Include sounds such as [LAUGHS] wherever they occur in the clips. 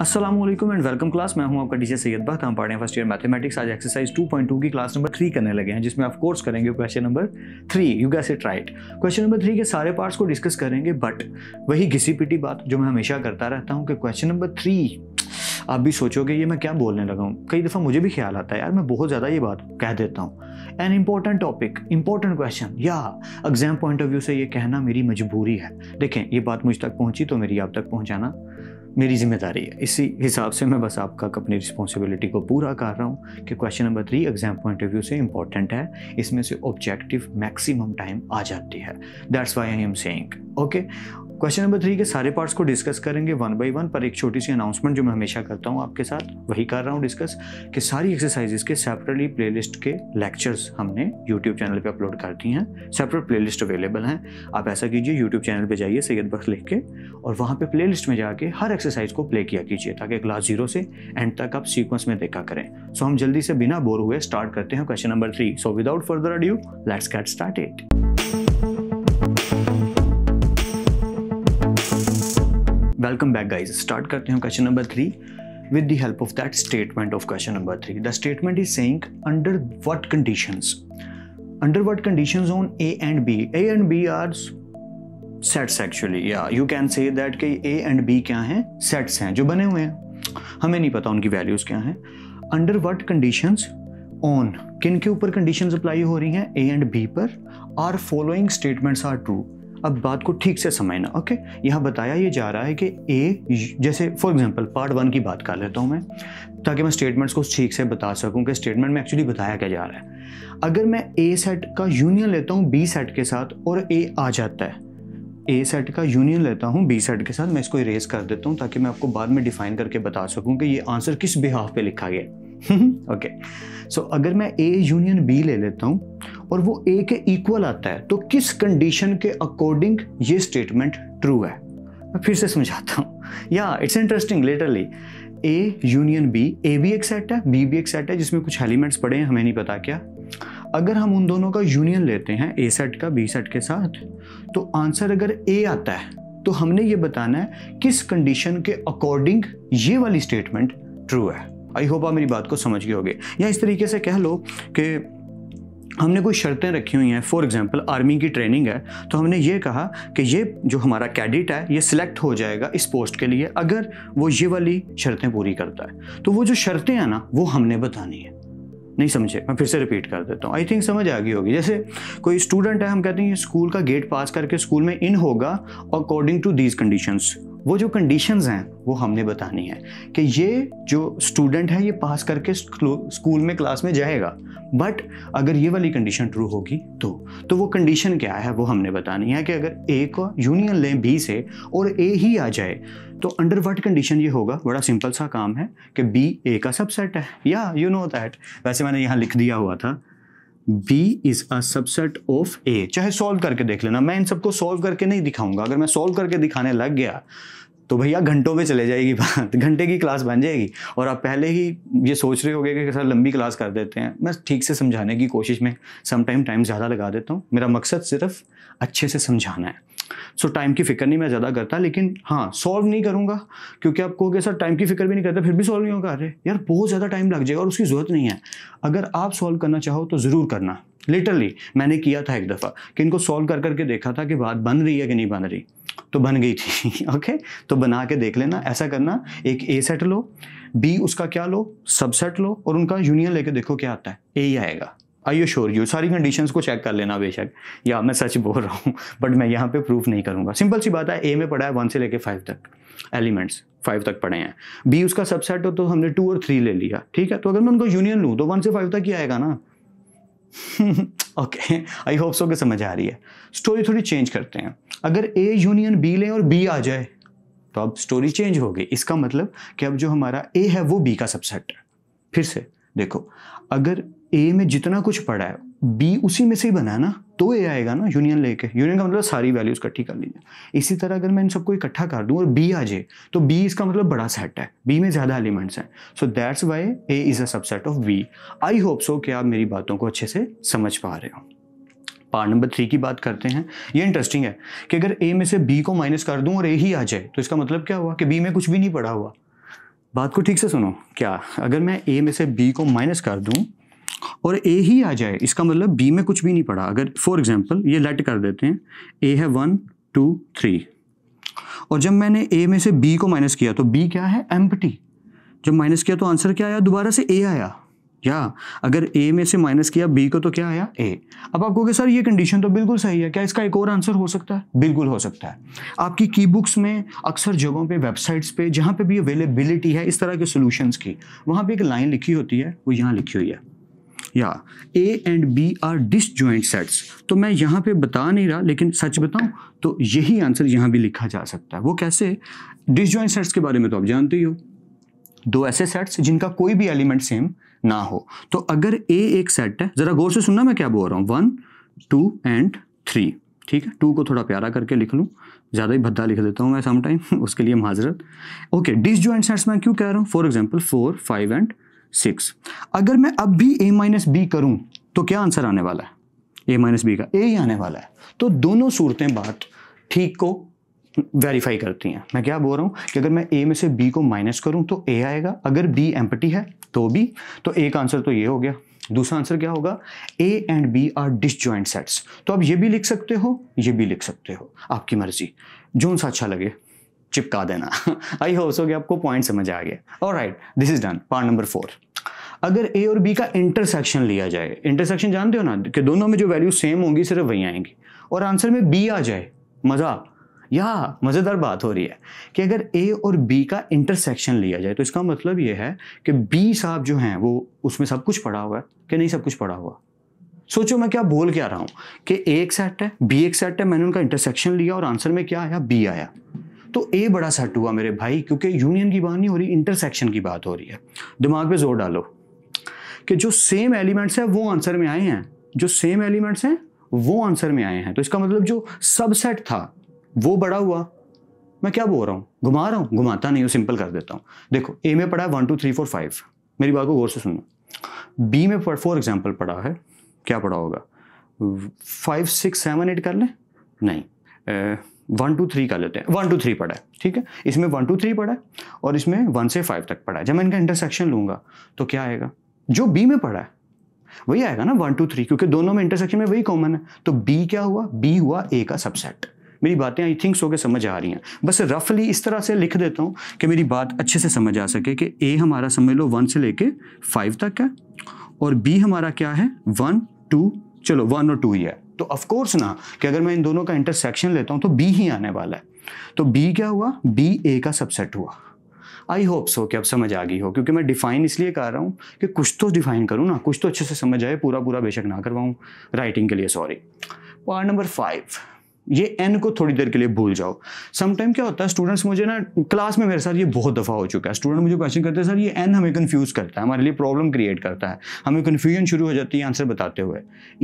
Aslam and welcome class मैं हूं आपका डीजे सैयद बख्त हम पढ़ रहे हैं फर्स्ट ईयर मैथमेटिक्स आज एक्सरसाइज 2.2 की क्लास नंबर थ्री करने लगे हैं जिसमें आप कोर्स करेंगे question number three you guess it right question number three के सारे पार्ट्स को डिस्कस करेंगे बट वही घिसी पिटी बात जो मैं हमेशा करता रहता हूँ कि क्वेश्चन नंबर थ्री आप भी सोचोगे ये मैं क्या बोलने लगा हूँ कई दफ़ा मुझे भी ख्याल आता है यार मैं बहुत ज़्यादा ये बात कह देता हूँ an important topic important question या एग्जाम पॉइंट ऑफ व्यू से ये कहना मेरी मजबूरी है देखें ये बात मुझ तक पहुँची तो मेरी आप तक पहुँचाना मेरी जिम्मेदारी है इसी हिसाब से मैं बस आपका अपनी रिस्पॉन्सिबिलिटी को पूरा कर रहा हूँ कि question number three exam point of view से इंपॉर्टेंट है इसमें से ऑब्जेक्टिव मैक्सिमम टाइम आ जाती है that's why I am saying okay question number three के सारे पार्ट्स को डिस्कस करेंगे वन बाई वन पर एक छोटी सी अनाउंसमेंट जो मैं हमेशा करता हूँ आपके साथ वही कर रहा हूँ डिस्कस कि सारी एक्सरसाइजेस के सेपरेटली प्लेलिस्ट के लेक्चर्स हमने यूट्यूब चैनल पे अपलोड कर दी हैं सेपरेट प्लेलिस्ट अवेलेबल हैं आप ऐसा कीजिए यूट्यूब चैनल पे जाइए सैयद बख्श लिख के और वहाँ पर प्ले में जाके हर एक्सरसाइज को प्ले किया कीजिए ताकि क्लास जीरो से एंड तक आप सीक्वेंस में देखा करें सो हम जल्दी से बिना बोर हुए स्टार्ट करते हैं question number three so without further adieu let's get start welcome back guys start करते हैं question number three with the help of that statement of question number three the statement is saying under what conditions under what conditions on A and B A and B are sets actually या you can say that कि A and B क्या हैं sets हैं जो बने हुए हैं हमें नहीं पता उनकी वैल्यूज क्या हैं अंडर व्हाट कंडीशंस ऑन किन के ऊपर कंडीशंस अप्लाई हो रही हैं ए एंड बी पर are following statements are true अब बात को ठीक से समझना ओके यहाँ बताया ये जा रहा है कि ए जैसे फॉर एग्जांपल पार्ट वन की बात कर लेता हूँ मैं ताकि मैं स्टेटमेंट्स को ठीक से बता सकूँ कि स्टेटमेंट में एक्चुअली बताया क्या जा रहा है अगर मैं ए सेट का यूनियन लेता हूँ बी सेट के साथ और ए आ जाता है ए सेट का यूनियन लेता हूँ बी सेट के साथ मैं इसको इरेज कर देता हूँ ताकि मैं आपको बाद में डिफाइन करके बता सकूँ कि ये आंसर किस बिहाफ पे लिखा गया ओके [LAUGHS] सो okay. so, अगर मैं ए यूनियन बी ले लेता हूँ और वो ए के इक्वल आता है तो किस कंडीशन के अकॉर्डिंग ये स्टेटमेंट ट्रू है मैं फिर से समझाता हूँ या it's interesting literally A union B A भी एक सेट है बी भी एक सेट है जिसमें कुछ एलिमेंट्स पड़े हैं हमें नहीं पता क्या अगर हम उन दोनों का यूनियन लेते हैं ए सेट का बी सेट के साथ तो आंसर अगर ए आता है तो हमने ये बताना है किस कंडीशन के अकॉर्डिंग ये वाली स्टेटमेंट ट्रू है आई होप आप मेरी बात को समझ गए होगे या इस तरीके से कह लो कि हमने कोई शर्तें रखी हुई हैं फॉर एग्जांपल आर्मी की ट्रेनिंग है तो हमने ये कहा कि ये जो हमारा कैडिट है ये सिलेक्ट हो जाएगा इस पोस्ट के लिए अगर वो ये वाली शर्तें पूरी करता है तो वो जो शर्तें हैं ना वो हमने बतानी है नहीं समझे मैं फिर से रिपीट कर देता हूँ आई थिंक समझ आ गई होगी जैसे कोई स्टूडेंट है हम कहते हैं स्कूल का गेट पास करके स्कूल में इन होगा अकॉर्डिंग टू दीज कंडीशंस वो जो कंडीशन हैं वो हमने बतानी है कि ये जो स्टूडेंट है ये पास करके स्कूल में क्लास में जाएगा बट अगर ये वाली कंडीशन ट्रू होगी तो तो वो कंडीशन क्या है वो हमने बतानी है कि अगर ए को यूनियन लें बी से और ए ही आ जाए तो अंडर वट कंडीशन ये होगा बड़ा सिंपल सा काम है कि बी ए का सबसेट है या यू नो दैट वैसे मैंने यहाँ लिख दिया हुआ था B is a subset of A चाहे सॉल्व करके देख लेना मैं इन सबको सॉल्व करके नहीं दिखाऊंगा अगर मैं सॉल्व करके दिखाने लग गया तो भैया घंटों में चले जाएगी बात [LAUGHS] घंटे की क्लास बन जाएगी और आप पहले ही ये सोच रहे होगे कि सर लंबी क्लास कर देते हैं मैं ठीक से समझाने की कोशिश में समटाइम टाइम ज़्यादा लगा देता हूँ मेरा मकसद सिर्फ अच्छे से समझाना है सो टाइम की फिक्र नहीं मैं ज़्यादा करता लेकिन हाँ सॉल्व नहीं करूँगा क्योंकि आप कहोगे सर टाइम की फिक्र भी नहीं करता फिर भी सॉल्व नहीं होगा अरे यार बहुत ज़्यादा टाइम लग जाएगा और उसकी ज़रूरत नहीं है अगर आप सॉल्व करना चाहो तो ज़रूर करना लिटरली मैंने किया था एक दफ़ा कि इनको सॉल्व कर करके देखा था कि बात बन रही है कि नहीं बन रही तो बन गई थी ओके [LAUGHS] तो बना के देख लेना ऐसा करना एक ए सेट लो बी उसका क्या लो सबसेट लो और उनका यूनियन लेके देखो क्या आता है ए ही आएगा आई यू श्योर यू सारी कंडीशंस को चेक कर लेना बेशक या मैं सच बोल रहा हूँ बट मैं यहाँ पे प्रूफ नहीं करूँगा सिंपल सी बात है ए में पढ़ा है वन से लेके फाइव तक एलिमेंट्स फाइव तक पढ़े हैं बी उसका सबसेट हो तो हमने टू और थ्री ले लिया ठीक है तो अगर मैं उनको यूनियन लूँ तो वन से फाइव तक ही आएगा ना ओके आई होप सो कि समझ आ रही है स्टोरी थोड़ी चेंज करते हैं अगर ए यूनियन बी लें और बी आ जाए तो अब स्टोरी चेंज हो गई इसका मतलब कि अब जो हमारा ए है वो बी का सबसेट है फिर से देखो अगर ए में जितना कुछ पड़ा है बी उसी में से ही बना है ना तो ए आएगा ना यूनियन लेके यूनियन का मतलब सारी वैल्यूज इकट्ठी कर लीजिए इसी तरह अगर मैं इन सबको इकट्ठा कर दूं और बी आ जाए तो बी इसका मतलब बड़ा सेट है बी में ज़्यादा एलिमेंट्स हैं so that's why A is a subset of B I hope so कि आप मेरी बातों को अच्छे से समझ पा रहे हो पार्ट नंबर थ्री की बात करते हैं ये इंटरेस्टिंग है कि अगर ए में से बी को माइनस कर दूं और ए ही आ जाए तो इसका मतलब क्या हुआ कि बी में कुछ भी नहीं पड़ा हुआ बात को ठीक से सुनो क्या अगर मैं ए में से बी को माइनस कर दूं और ए ही आ जाए इसका मतलब बी में कुछ भी नहीं पड़ा अगर फॉर एग्जाम्पल ये लेट कर देते हैं ए है वन टू थ्री और जब मैंने ए में से बी को माइनस किया तो बी क्या है एम जब माइनस किया तो आंसर क्या आया दोबारा से ए आया या अगर ए में से माइनस किया बी को तो क्या आया ए अब आप कहोगे सर ये कंडीशन तो बिल्कुल सही है क्या इसका एक और आंसर हो सकता है बिल्कुल हो सकता है आपकी की बुक्स में अक्सर जगहों पे वेबसाइट्स पे जहाँ पे भी अवेलेबिलिटी है इस तरह के सोल्यूशंस की वहाँ पे एक लाइन लिखी होती है वो यहाँ लिखी हुई है या A and B are joint sets तो मैं यहाँ पे बता नहीं रहा लेकिन सच बताऊँ तो यही आंसर यहाँ भी लिखा जा सकता है वो कैसे डिसजॉइंट सेट्स के बारे में तो आप जानते ही हो दो ऐसे सेट्स जिनका कोई भी एलिमेंट सेम ना हो तो अगर ए एक सेट है ज़रा गौर से सुनना मैं क्या बोल रहा हूँ वन टू एंड थ्री ठीक है टू को थोड़ा प्यारा करके लिख लूँ ज़्यादा ही भद्दा लिख देता हूँ मैं समटाइम [LAUGHS] उसके लिए माजरत ओके डिस ज्वाइंट सेट्स मैं क्यों कह रहा हूँ for example four five and six अगर मैं अब भी ए माइनस बी करूँ तो क्या आंसर आने वाला है ए माइनस बी का ए ही आने वाला है तो दोनों सूरतें बात ठीक को वेरीफाई करती हैं मैं क्या बोल रहा हूं कि अगर मैं ए में से बी को माइनस करूँ तो ए आएगा अगर बी एम्पटी है तो बी तो एक आंसर तो ये हो गया दूसरा आंसर क्या होगा A and B are joint sets तो आप ये भी लिख सकते हो ये भी लिख सकते हो आपकी मर्जी जो सा अच्छा लगे चिपका देना आई होप सो कि आपको पॉइंट समझ आ गया और right this is done part number four अगर ए और बी का इंटरसेक्शन लिया जाए इंटरसेक्शन जानते हो ना कि दोनों में जो वैल्यू सेम होंगी सिर्फ वही आएंगी और आंसर में बी आ जाए मज़ा या मज़ेदार बात हो रही है कि अगर ए और बी का इंटरसेक्शन लिया जाए तो इसका मतलब ये है कि बी साहब जो हैं वो उसमें सब कुछ पड़ा हुआ है कि नहीं सब कुछ पढ़ा हुआ सोचो मैं क्या बोल क्या रहा हूँ कि ए एक सेट है बी एक सेट है मैंने उनका इंटरसेक्शन लिया और आंसर में क्या आया बी आया तो ए बड़ा सेट हुआ मेरे भाई क्योंकि यूनियन की बात नहीं हो रही इंटरसेक्शन की बात हो रही है दिमाग पे जोर डालो कि जो सेम एलिमेंट्स हैं वो आंसर में आए हैं जो सेम एलिमेंट्स हैं वो आंसर में आए हैं तो इसका मतलब जो सबसेट था वो बड़ा हुआ मैं क्या बोल रहा हूँ घुमा रहा हूँ घुमाता नहीं हूँ सिंपल कर देता हूँ देखो ए में पढ़ा है one two three four five मेरी बात को गौर से सुनो बी में फॉर एग्जाम्पल पढ़ा है क्या पढ़ा होगा फाइव सिक्स सेवन एट कर लें नहीं वन टू थ्री कर लेते हैं वन टू थ्री पढ़ा है ठीक है इसमें वन टू थ्री पढ़ा है और इसमें वन से फाइव तक पढ़ा है जब मैं इनका इंटरसेक्शन लूंगा तो क्या आएगा जो बी में पढ़ा है वही आएगा ना वन टू थ्री क्योंकि दोनों में इंटरसेक्शन में वही कॉमन है तो बी क्या हुआ बी हुआ ए का सबसेट मेरी बातें आई थिंक सो के समझ आ रही हैं बस रफली इस तरह से लिख देता हूँ कि मेरी बात अच्छे से समझ आ सके कि ए हमारा समझ लो वन से लेके फाइव तक है और बी हमारा क्या है वन टू चलो वन और टू ही है तो ऑफकोर्स ना कि अगर मैं इन दोनों का इंटरसेक्शन लेता हूँ तो बी ही आने वाला है तो बी क्या हुआ बी ए का सबसेट हुआ आई होप सो कि अब समझ आ गई हो क्योंकि मैं डिफाइन इसलिए कर रहा हूँ कि कुछ तो डिफाइन करूँ ना कुछ तो अच्छे से समझ आए पूरा पूरा बेशक ना करवाऊँ राइटिंग के लिए सॉरी पॉइंट नंबर फाइव ये एन को थोड़ी देर के लिए भूल जाओ समटाइम क्या होता है स्टूडेंट्स मुझे ना क्लास में मेरे साथ ये बहुत दफ़ा हो चुका है स्टूडेंट मुझे क्वेश्चन करते हैं सर ये एन हमें कन्फ्यूज़ करता है हमारे लिए प्रॉब्लम क्रिएट करता है हमें कन्फ्यूजन शुरू हो जाती है आंसर बताते हुए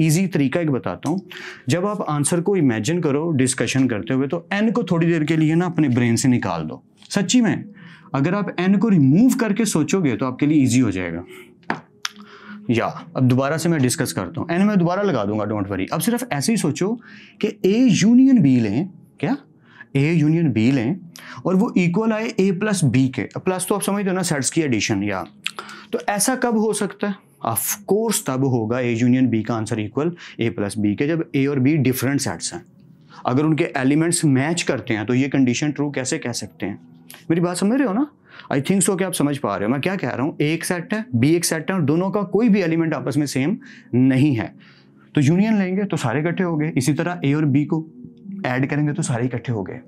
ईजी तरीका एक बताता हूँ जब आप आंसर को इमेजिन करो डिस्कशन करते हुए तो एन को थोड़ी देर के लिए ना अपने ब्रेन से निकाल दो सच्ची में अगर आप एन को रिमूव करके सोचोगे तो आपके लिए ईजी हो जाएगा या अब दोबारा से मैं डिस्कस करता हूँ एन मैं दोबारा लगा दूंगा डोंट वरी अब सिर्फ ऐसे ही सोचो कि ए यूनियन बी लें क्या ए यूनियन बी लें और वो इक्वल आए ए प्लस बी के प्लस तो आप समझते हो ना सेट्स की एडिशन या तो ऐसा कब हो सकता है ऑफ कोर्स तब होगा ए यूनियन बी का answer equal A plus B के जब ए और बी डिफरेंट सेट्स हैं अगर उनके एलिमेंट्स मैच करते हैं तो ये कंडीशन ट्रू कैसे कह सकते हैं मेरी बात समझ रहे हो ना आई थिंक सो कि आप समझ पा रहे हो मैं क्या कह रहा हूँ ए एक सेट है बी एक सेट है और दोनों का कोई भी एलिमेंट आपस में सेम नहीं है तो यूनियन लेंगे तो सारे इकट्ठे हो गए इसी तरह ए और बी को ऐड करेंगे तो सारे इकट्ठे हो गए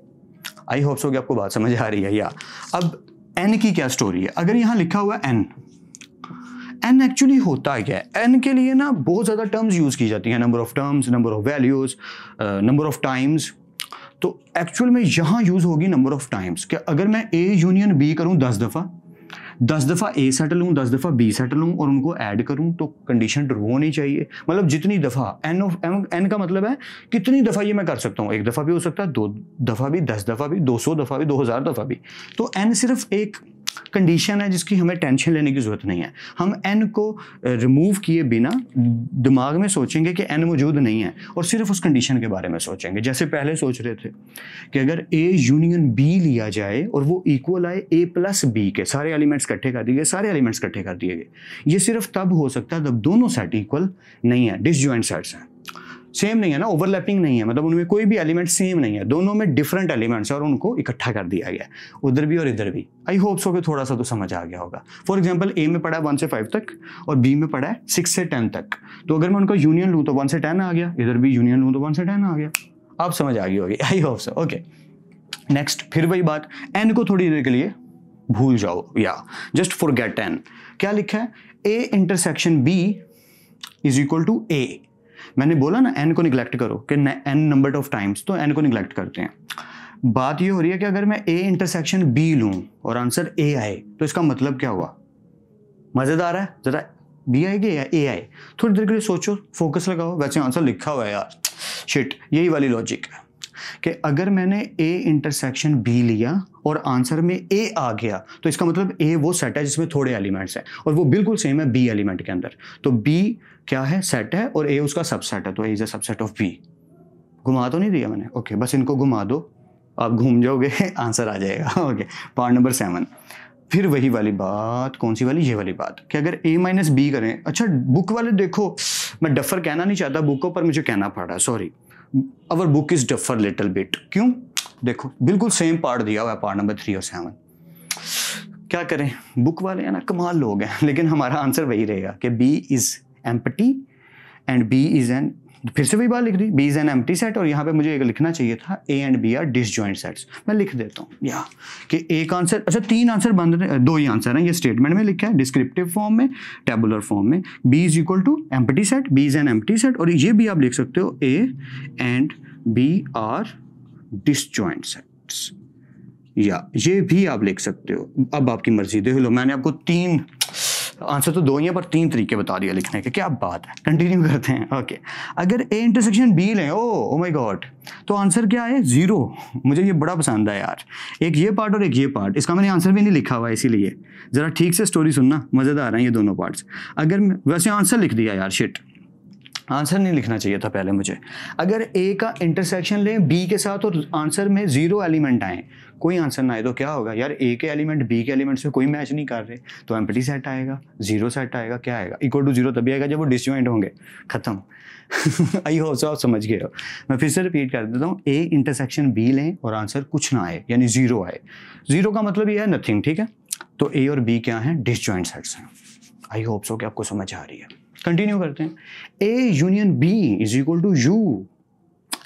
आई होप सो कि आपको बात समझ आ रही है या अब एन की क्या स्टोरी है अगर यहाँ लिखा हुआ एन एन एक्चुअली होता क्या है एन के लिए ना बहुत ज़्यादा टर्म्स यूज़ की जाती हैं number of terms number of values number of times तो एक्चुअल में यहाँ यूज़ होगी नंबर ऑफ टाइम्स कि अगर मैं ए यूनियन बी करूँ दस दफ़ा दस दफ़ा ए सेटल लूँ दस दफ़ा बी सेटल लूँ और उनको ऐड करूँ तो कंडीशन होनी चाहिए मतलब जितनी दफ़ा एन ऑफ एन का मतलब है कितनी दफ़ा ये मैं कर सकता हूँ एक दफ़ा भी हो सकता है दो दफ़ा भी दस दफ़ा भी दो सौ दफ़ा भी दो हज़ार दफ़ा भी तो एन सिर्फ एक कंडीशन है जिसकी हमें टेंशन लेने की ज़रूरत नहीं है हम एन को रिमूव किए बिना दिमाग में सोचेंगे कि एन मौजूद नहीं है और सिर्फ उस कंडीशन के बारे में सोचेंगे जैसे पहले सोच रहे थे कि अगर ए यूनियन बी लिया जाए और वो इक्वल आए ए प्लस बी के सारे एलिमेंट्स इकट्ठे कर दिए गए सारे एलिमेंट्स इकट्ठे कर दिए गए ये सिर्फ तब हो सकता है जब दोनों सेट इक्वल नहीं है डिसजॉइंट सेट्स हैं सेम नहीं है ना ओवरलैपिंग नहीं है मतलब उनमें कोई भी एलिमेंट सेम नहीं है दोनों में डिफरेंट एलिमेंट्स और उनको इकट्ठा कर दिया गया है उधर भी और इधर भी आई होप सो कि थोड़ा सा तो समझ आ गया होगा फॉर एग्जाम्पल ए में पढ़ा है वन से फाइव तक और बी में पढ़ा है सिक्स से टेन तक तो अगर मैं उनका यूनियन लूँ तो वन से टेन आ गया इधर भी यूनियन लूँ तो वन से टेन आ गया आप समझ आ गई होगी I hope so okay next फिर वही बात एन को थोड़ी देर के लिए भूल जाओ या जस्ट फॉर गेट एन क्या लिखा है A intersection B is equal to A मैंने बोला ना एन को निगलेक्ट करो कि एन नंबर ऑफ टाइम्स तो एन को निगलेक्ट करते हैं बात ये हो रही है कि अगर मैं ए इंटरसेक्शन बी लूँ और आंसर ए आए तो इसका मतलब क्या हुआ मज़ेदार है ज़रा बी आएगी या ए आए थोड़ी देर के लिए सोचो फोकस लगाओ वैसे आंसर लिखा हुआ है यार शिट यही वाली लॉजिक है कि अगर मैंने ए इंटरसेक्शन बी लिया और आंसर में ए आ गया तो इसका मतलब ए वो सेट है जिसमें थोड़े एलिमेंट्स हैं और वो बिल्कुल सेम है बी एलिमेंट के अंदर तो बी क्या है सेट है और ए उसका सबसेट है तो A is a subset of B घुमा तो नहीं दिया मैंने ओके बस इनको घुमा दो आप घूम जाओगे आंसर आ जाएगा ओके पार्ट नंबर सेवन फिर वही वाली बात कौन सी वाली ये वाली बात कि अगर ए माइनस बी करें अच्छा बुक वाले देखो मैं डफर कहना नहीं चाहता बुक को पर मुझे कहना पड़ रहा है sorry our book is duffer little bit क्यों देखो बिल्कुल सेम पार्ट दिया हुआ है पार्ट नंबर थ्री और सेवन क्या करें बुक वाले हैं ना कमाल लोग हैं [LAUGHS] लेकिन हमारा आंसर वही रहेगा कि B is empty and B is an फिर से वही बात लिख दी B is N empty set और यहाँ पे मुझे एक लिखना चाहिए था A and B are disjoint sets मैं लिख देता हूँ या कि एक आंसर अच्छा तीन आंसर बन रहे दो ही आंसर हैं ये स्टेटमेंट में लिखा है डिस्क्रिप्टिव फॉर्म में टेबुलर फॉर्म में B is equal to M set B is N M set और ये भी आप लिख सकते हो A and B are disjoint sets या ये भी आप लिख सकते हो अब आपकी मर्जी देख लो मैंने आपको तीन आंसर तो दो ही है पर तीन तरीके बता दिया लिखने के क्या बात है कंटिन्यू करते हैं ओके अगर ए इंटरसेक्शन बी लें ओ ओ माई गॉड तो आंसर क्या है जीरो मुझे ये बड़ा पसंद है यार एक ये पार्ट और एक ये पार्ट इसका मैंने आंसर भी नहीं लिखा हुआ इसीलिए ज़रा ठीक से स्टोरी सुनना मज़ेदार हैं ये दोनों पार्ट्स अगर वैसे आंसर लिख दिया यार शिट आंसर नहीं लिखना चाहिए था पहले मुझे अगर ए का इंटरसेक्शन लें बी के साथ और आंसर में ज़ीरो एलिमेंट आएँ कोई आंसर ना आए तो क्या होगा यार ए के एलिमेंट बी के एलिमेंट से कोई मैच नहीं कर रहे तो एम्पटी सेट आएगा जीरो सेट आएगा क्या आएगा इक्वल टू जीरो तभी आएगा जब वो डिसजॉइंट होंगे खत्म आई होप सो आप समझ गए हो मैं फिर से रिपीट कर देता हूँ ए इंटरसेक्शन बी लें और आंसर कुछ ना आए यानी जीरो आए जीरो का मतलब ये है नथिंग ठीक है तो ए और बी क्या है डिसजॉइंट सेट्स हैं आई होप सो कि आपको समझ आ रही है कंटिन्यू करते हैं A union B is equal to U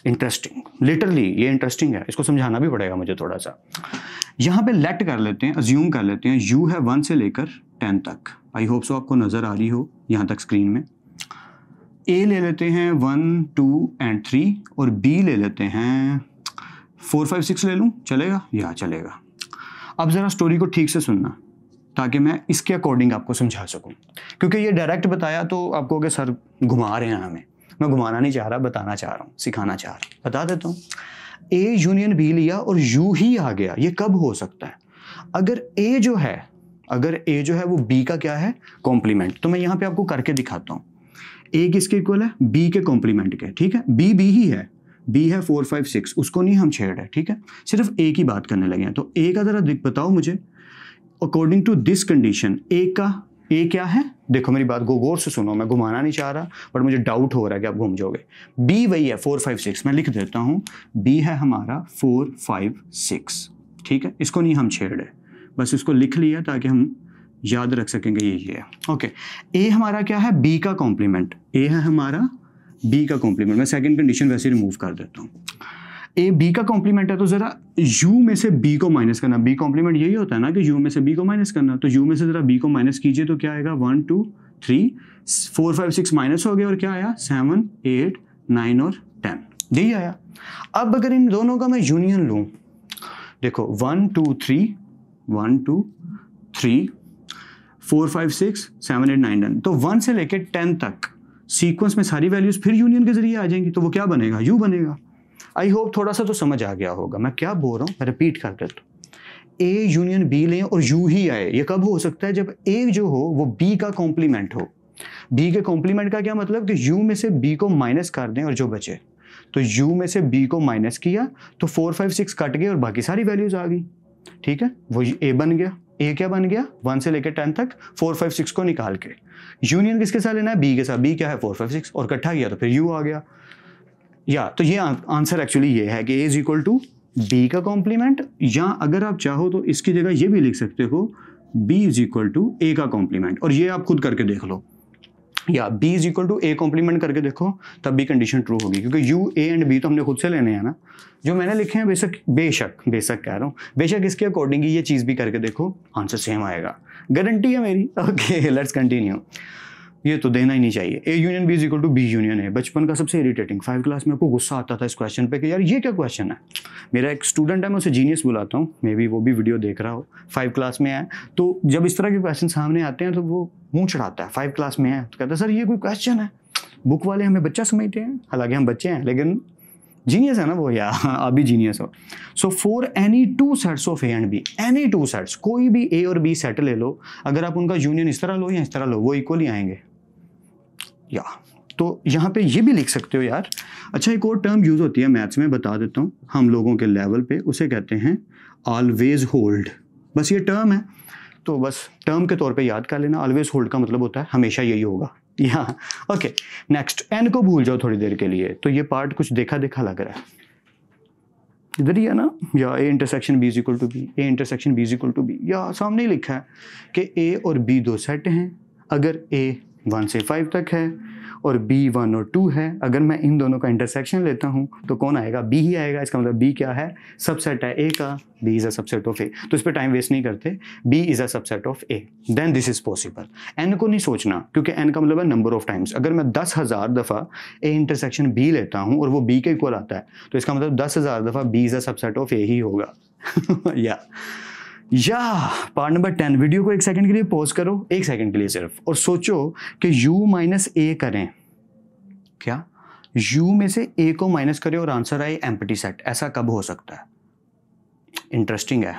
interesting literally ये इंटरेस्टिंग है इसको समझाना भी पड़ेगा मुझे थोड़ा सा यहाँ पे लेट कर लेते हैं अज्यूम कर लेते हैं यू है वन से लेकर टेन तक आई होप सो आपको नज़र आ रही हो यहाँ तक स्क्रीन में ए ले लेते हैं वन टू एंड थ्री और बी ले लेते हैं फोर फाइव सिक्स ले लूँ चलेगा या चलेगा अब ज़रा स्टोरी को ठीक से सुनना ताकि मैं इसके अकॉर्डिंग आपको समझा सकूं क्योंकि ये डायरेक्ट बताया तो आपको कि सर घुमा रहे हैं हमें मैं घुमाना नहीं चाह रहा बताना चाह रहा हूँ सिखाना चाह रहा हूँ बता देता हूँ ए यूनियन बी लिया और यू ही आ गया ये कब हो सकता है अगर ए जो है अगर ए जो है वो बी का क्या है कॉम्प्लीमेंट तो मैं यहाँ पे आपको करके दिखाता हूँ ए किसके इक्वल है बी के कॉम्प्लीमेंट के ठीक है बी बी ही है बी है फोर फाइव सिक्स उसको नहीं हम छेड़ है ठीक है सिर्फ ए की बात करने लगे हैं तो ए का ज़रा बताओ मुझे according to this condition A का ए क्या है देखो मेरी बात को गौर से सुनो मैं घुमाना नहीं चाह रहा बट मुझे डाउट हो रहा है कि आप घूम जाओगे बी वही है फोर फाइव सिक्स मैं लिख देता हूँ बी है हमारा फोर फाइव सिक्स ठीक है इसको नहीं हम छेड़ रहे बस इसको लिख लिया ताकि हम याद रख सकेंगे ये ये ओके ए हमारा क्या है बी का कॉम्प्लीमेंट ए है हमारा बी का कॉम्प्लीमेंट मैं सेकेंड कंडीशन वैसे रिमूव कर देता हूँ ए बी का कॉम्प्लीमेंट है तो ज़रा यू में से बी को माइनस करना बी कॉम्प्लीमेंट यही होता है ना कि यू में से बी को माइनस करना तो यू में से ज़रा बी को माइनस कीजिए तो क्या आएगा one two three four five six minus हो गया और क्या आया सेवन एट नाइन और टेन यही आया अब अगर इन दोनों का मैं यूनियन लूँ देखो one two three one two three four five six seven eight nine ten तो वन से लेकर टेन तक सीक्वेंस में सारी वैल्यूज़ फिर यूनियन के जरिए आ जाएंगी तो वो क्या बनेगा यू बनेगा आई होप थोड़ा सा तो समझ आ गया होगा मैं क्या बोल रहा हूँ रिपीट कर देता हूँ ए यूनियन बी लें और यू ही आए ये कब हो सकता है जब ए जो हो वो बी का कॉम्प्लीमेंट हो बी के कॉम्प्लीमेंट का क्या मतलब कि यू में से बी को माइनस कर दें और जो बचे तो यू में से बी को माइनस किया तो फोर फाइव सिक्स कट गए और बाकी सारी वैल्यूज आ गई ठीक है वो ए बन गया ए क्या बन गया वन से लेकर टेन तक फोर फाइव सिक्स को निकाल के यूनियन किसके साथ लेना है बी के साथ बी क्या है फोर फाइव सिक्स और इकट्ठा किया तो फिर यू आ गया या तो ये आंसर एक्चुअली ये है कि A is equal to B का कॉम्प्लीमेंट या अगर आप चाहो तो इसकी जगह ये भी लिख सकते हो B is equal to A का कॉम्प्लीमेंट और ये आप खुद करके देख लो या B is equal to A complement करके देखो तब भी कंडीशन ट्रू होगी क्योंकि यू ए एंड बी तो हमने खुद से लेने हैं ना जो मैंने लिखे हैं बेशक बेशक बेशक कह रहा हूँ बेशक इसके अकॉर्डिंग ये चीज़ भी करके देखो आंसर सेम आएगा गारंटी है मेरी ओके लेट्स कंटिन्यू ये तो देना ही नहीं चाहिए A union B is equal to B union है बचपन का सबसे इरिटेटिंग फाइव क्लास में आपको गुस्सा आता था इस क्वेश्चन पे कि यार ये क्या क्वेश्चन है मेरा एक स्टूडेंट है मैं उसे जीनियस बुलाता हूँ मे बी वो भी वीडियो देख रहा हो फाइव क्लास में है तो जब इस तरह के क्वेश्चन सामने आते हैं तो वो मुँह चढ़ाता है फाइव क्लास में है तो कहता है सर ये कोई क्वेश्चन है बुक वाले हमें बच्चा समझते हैं हालांकि हम बच्चे हैं लेकिन जीनियस है ना वो [LAUGHS] आप अभी जीनियस हो so for any two sets of A and B any two sets कोई भी ए और बी सेट ले लो अगर आप उनका यूनियन इस तरह लो या इस तरह लो वो इक्वली आएंगे या तो यहाँ पे ये भी लिख सकते हो यार अच्छा एक और टर्म यूज़ होती है मैथ्स में बता देता हूँ हम लोगों के लेवल पे उसे कहते हैं ऑलवेज होल्ड बस ये टर्म है तो बस टर्म के तौर पे याद कर लेना ऑलवेज होल्ड का मतलब होता है हमेशा यही होगा या ओके नेक्स्ट एन को भूल जाओ थोड़ी देर के लिए तो ये पार्ट कुछ देखा देखा लग रहा है इधर ही है ना या A intersection B equal to B A intersection B equal to B या सामने ही लिखा है कि ए और बी दो सेट हैं अगर ए वन से फाइव तक है और बी वन और टू है अगर मैं इन दोनों का इंटरसेक्शन लेता हूँ तो कौन आएगा बी ही आएगा इसका मतलब बी क्या है सबसेट है ए का B is a subset of A तो इस पर टाइम वेस्ट नहीं करते B is a subset of A then this is possible n को नहीं सोचना क्योंकि एन का मतलब है नंबर ऑफ टाइम्स अगर मैं दस हज़ार दफ़ा ए इंटरसेक्शन बी लेता हूँ और वो बी के इक्वल आता है तो इसका मतलब दस हज़ार दफ़ा B is a subset of A ही होगा या [LAUGHS] yeah. या पार्ट नंबर टेन वीडियो को एक सेकंड के लिए पॉज करो एक सेकंड के लिए सिर्फ और सोचो कि u माइनस ए करें क्या u में से a को माइनस करें और आंसर आए एम्पटी सेट ऐसा कब हो सकता है इंटरेस्टिंग है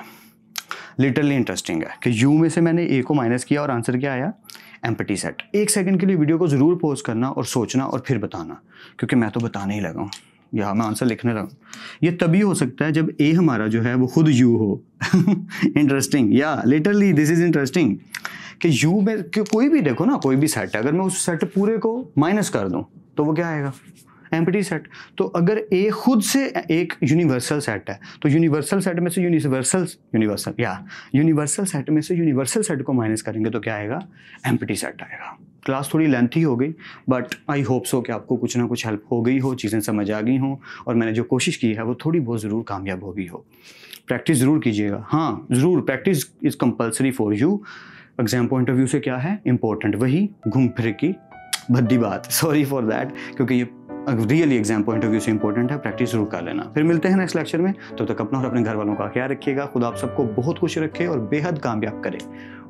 लिटरली इंटरेस्टिंग है कि u में से मैंने a को माइनस किया और आंसर क्या आया एम्पटी सेट एक सेकंड के लिए वीडियो को ज़रूर पॉज करना और सोचना और फिर बताना क्योंकि मैं तो बताने ही लगा हूँ यहाँ मैं आंसर लिखने लगा ये तभी हो सकता है जब ए हमारा जो है वो खुद यू हो इंटरेस्टिंग या लिटरली दिस इज इंटरेस्टिंग कि यू में कि कोई भी देखो ना कोई भी सेट है अगर मैं उस सेट पूरे को माइनस कर दूँ तो वो क्या आएगा टी सेट तो अगर ए खुद से एक यूनिवर्सल सेट है तो यूनिवर्सल सेट में से यूनिवर्सल यूनिवर्सल या यूनिवर्सल सेट में से यूनिवर्सल सेट को माइनस करेंगे तो क्या आएगा एम्पटी सेट आएगा क्लास थोड़ी लेंथी हो गई बट आई होप सो कि आपको कुछ ना कुछ हेल्प हो गई हो चीज़ें समझ आ गई हों और मैंने जो कोशिश की है वो थोड़ी बहुत ज़रूर कामयाब हो गई हो प्रैक्टिस ज़रूर कीजिएगा हाँ ज़रूर practice is compulsory for you exam point of view से क्या है इंपॉर्टेंट वही घूम फिर की भद्दी बात सॉरी फॉर दैट क्योंकि ये really exam point of view से इंपॉर्टेंट है प्रैक्टिस जरूर कर लेना फिर मिलते हैं नेक्स्ट लेक्चर में तब तो तक अपना और अपने घर वालों का ख्याल रखिएगा खुद आप सबको बहुत खुश रखे और बेहद कामयाब करे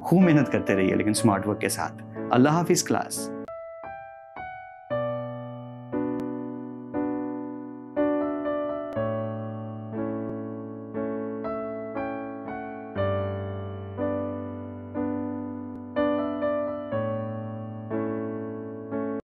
खूब मेहनत करते रहिए लेकिन स्मार्ट वर्क के साथ Allah Hafiz class.